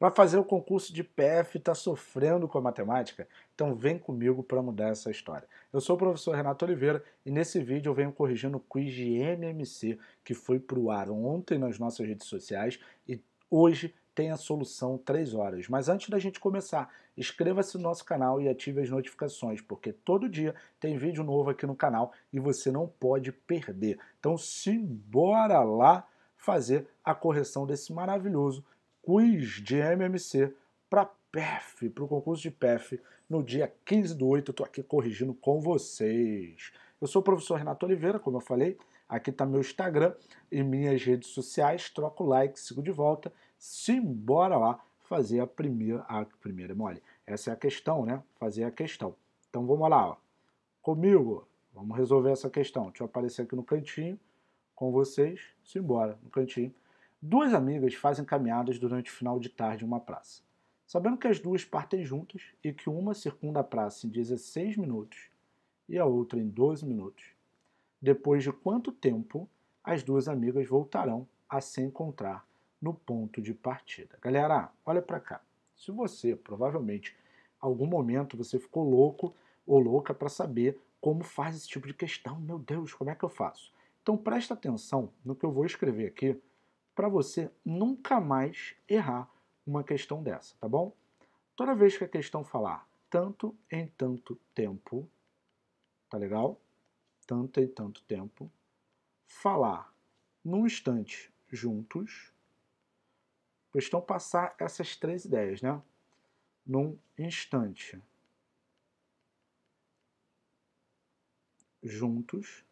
Para fazer o concurso de PF está sofrendo com a matemática? Então vem comigo para mudar essa história. Eu sou o professor Renato Oliveira e nesse vídeo eu venho corrigindo o quiz de MMC que foi para o ar ontem nas nossas redes sociais e hoje tem a solução 3 horas. Mas antes da gente começar, inscreva-se no nosso canal e ative as notificações, porque todo dia tem vídeo novo aqui no canal e você não pode perder. Então simbora lá fazer a correção desse maravilhoso quiz de MMC para PEF, para o concurso de PEF, no dia 15 do 8. estou aqui corrigindo com vocês. Eu sou o professor Renato Oliveira, como eu falei. Aqui está meu Instagram e minhas redes sociais. Troco like, sigo de volta. Simbora lá fazer a primeira. A primeira mole. Essa é a questão, né? Fazer a questão. Então vamos lá. Ó. Comigo. Vamos resolver essa questão. Deixa eu aparecer aqui no cantinho com vocês. Simbora. No cantinho. Duas amigas fazem caminhadas durante o final de tarde em uma praça. Sabendo que as duas partem juntas e que uma circunda a praça em 16 minutos e a outra em 12 minutos, depois de quanto tempo as duas amigas voltarão a se encontrar no ponto de partida. Galera, olha para cá. Se você, provavelmente, algum momento você ficou louco ou louca para saber como faz esse tipo de questão, meu Deus, como é que eu faço? Então presta atenção no que eu vou escrever aqui para você nunca mais errar uma questão dessa, tá bom? Toda vez que a questão falar tanto em tanto tempo, tá legal? Tanto em tanto tempo, falar num instante juntos, questão passar essas três ideias, né? Num instante juntos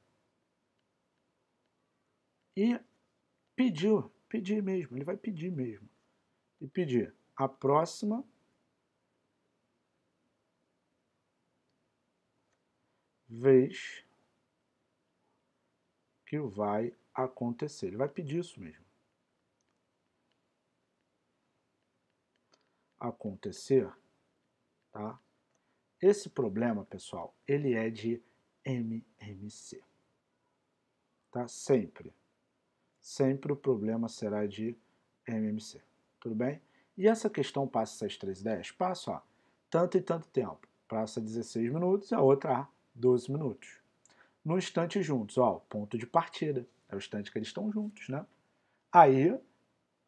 e pediu pedir mesmo, ele vai pedir mesmo. E pedir a próxima vez que vai acontecer. Ele vai pedir isso mesmo. Acontecer, tá? Esse problema, pessoal, ele é de MMC. Tá? Sempre sempre o problema será de MMC. Tudo bem? E essa questão passa essas três ideias? Passa, ó, tanto e tanto tempo. Passa 16 minutos e a outra A, 12 minutos. No instante juntos, ó, ponto de partida. É o instante que eles estão juntos, né? Aí,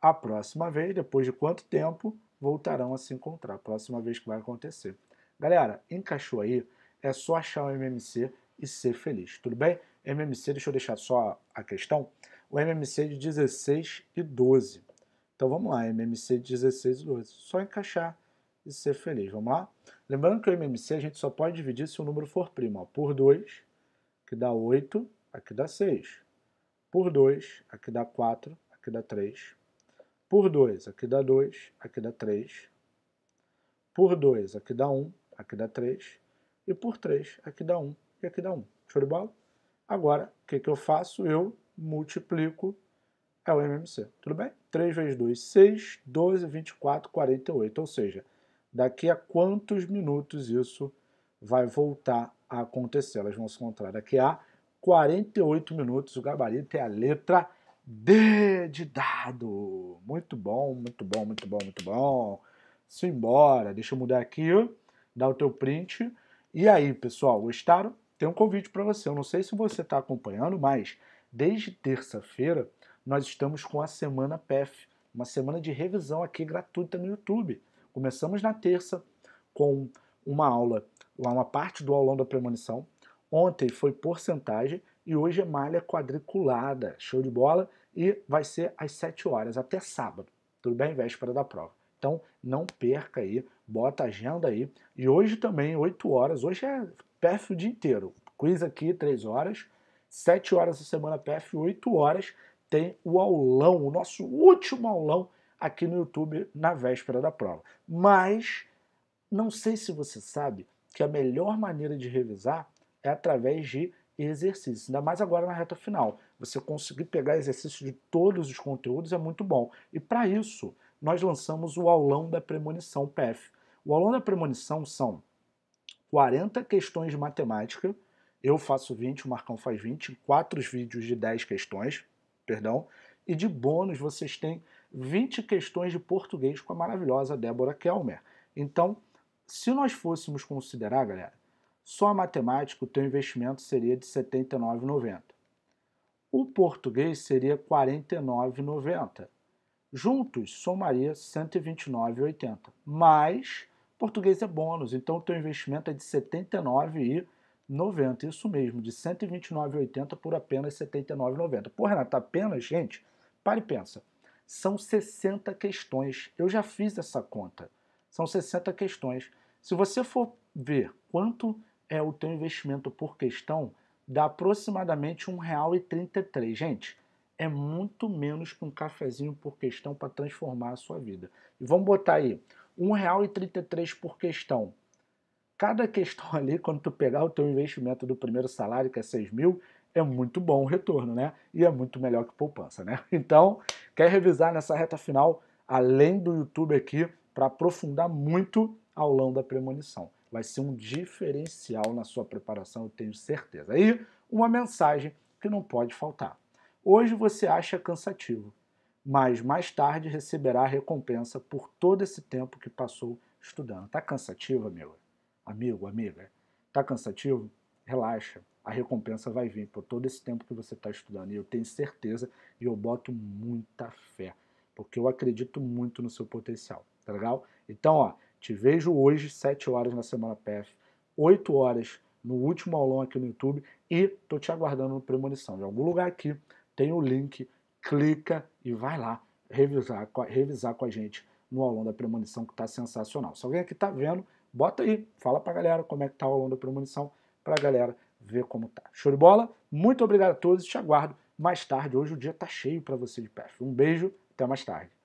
a próxima vez, depois de quanto tempo, voltarão a se encontrar. A Próxima vez que vai acontecer. Galera, encaixou aí? É só achar o MMC e ser feliz, tudo bem? MMC, deixa eu deixar só a questão o MMC de 16 e 12. Então vamos lá, MMC de 16 e 12. Só encaixar e ser feliz. Vamos lá? Lembrando que o MMC a gente só pode dividir se o número for primo. Ó, por 2, que dá 8, aqui dá 6. Por 2, aqui dá 4, aqui dá 3. Por 2, aqui dá 2, aqui dá 3. Por 2, aqui dá 1, aqui dá 3. E por 3, aqui dá 1 e aqui dá 1. Show de bola? Agora, o que, que eu faço? Eu multiplico, é o MMC, tudo bem? 3 vezes 2, 6, 12, 24, 48, ou seja, daqui a quantos minutos isso vai voltar a acontecer? Elas vão se encontrar daqui a 48 minutos, o gabarito é a letra D de dado. Muito bom, muito bom, muito bom, muito bom. Simbora, deixa eu mudar aqui, dá o teu print. E aí, pessoal, gostaram? Tem um convite para você. Eu não sei se você está acompanhando, mas Desde terça-feira, nós estamos com a Semana PEF, uma semana de revisão aqui gratuita no YouTube. Começamos na terça com uma aula, lá uma parte do aulão da premonição. Ontem foi porcentagem e hoje é malha quadriculada. Show de bola! E vai ser às 7 horas, até sábado. Tudo bem? Véspera da prova. Então não perca aí, bota a agenda aí. E hoje também, 8 horas, hoje é PEF o dia inteiro. Quiz aqui, 3 horas 7 horas da semana PF, 8 horas tem o aulão, o nosso último aulão aqui no YouTube na véspera da prova. Mas não sei se você sabe que a melhor maneira de revisar é através de exercícios, ainda mais agora na reta final. Você conseguir pegar exercício de todos os conteúdos é muito bom. E para isso, nós lançamos o aulão da premonição PF. O aulão da premonição são 40 questões de matemática eu faço 20, o Marcão faz 20, quatro vídeos de 10 questões, perdão, e de bônus vocês têm 20 questões de português com a maravilhosa Débora Kelmer. Então, se nós fôssemos considerar, galera, só a matemática, o teu investimento seria de R$ 79,90. O português seria R$ 49,90. Juntos, somaria R$ 129,80. Mas, português é bônus, então o teu investimento é de R$ 79,90 90, isso mesmo, de 129,80 por apenas 79,90. Pô, Renato, apenas, gente, pare e pensa. São 60 questões. Eu já fiz essa conta. São 60 questões. Se você for ver quanto é o teu investimento por questão, dá aproximadamente R$ 1,33. Gente, é muito menos que um cafezinho por questão para transformar a sua vida. E vamos botar aí, R$ 1,33 por questão cada questão ali, quando tu pegar o teu investimento do primeiro salário, que é 6 mil, é muito bom o retorno, né? E é muito melhor que poupança, né? Então, quer revisar nessa reta final, além do YouTube aqui, para aprofundar muito a aulão da premonição. Vai ser um diferencial na sua preparação, eu tenho certeza. Aí, uma mensagem que não pode faltar. Hoje você acha cansativo, mas mais tarde receberá recompensa por todo esse tempo que passou estudando. Tá cansativo, amigo? Amigo, amiga, tá cansativo? Relaxa, a recompensa vai vir por todo esse tempo que você está estudando. E eu tenho certeza e eu boto muita fé, porque eu acredito muito no seu potencial, tá legal? Então, ó, te vejo hoje, 7 horas na Semana PF, 8 horas no último aulão aqui no YouTube e tô te aguardando no Premonição. Em algum lugar aqui tem o link, clica e vai lá revisar, revisar com a gente no aulão da Premonição que tá sensacional. Se alguém aqui tá vendo, bota aí, fala pra galera como é que tá o aluno da premonição, pra galera ver como tá. Show de bola? Muito obrigado a todos, te aguardo mais tarde. Hoje o dia tá cheio para você de PEF. Um beijo, até mais tarde.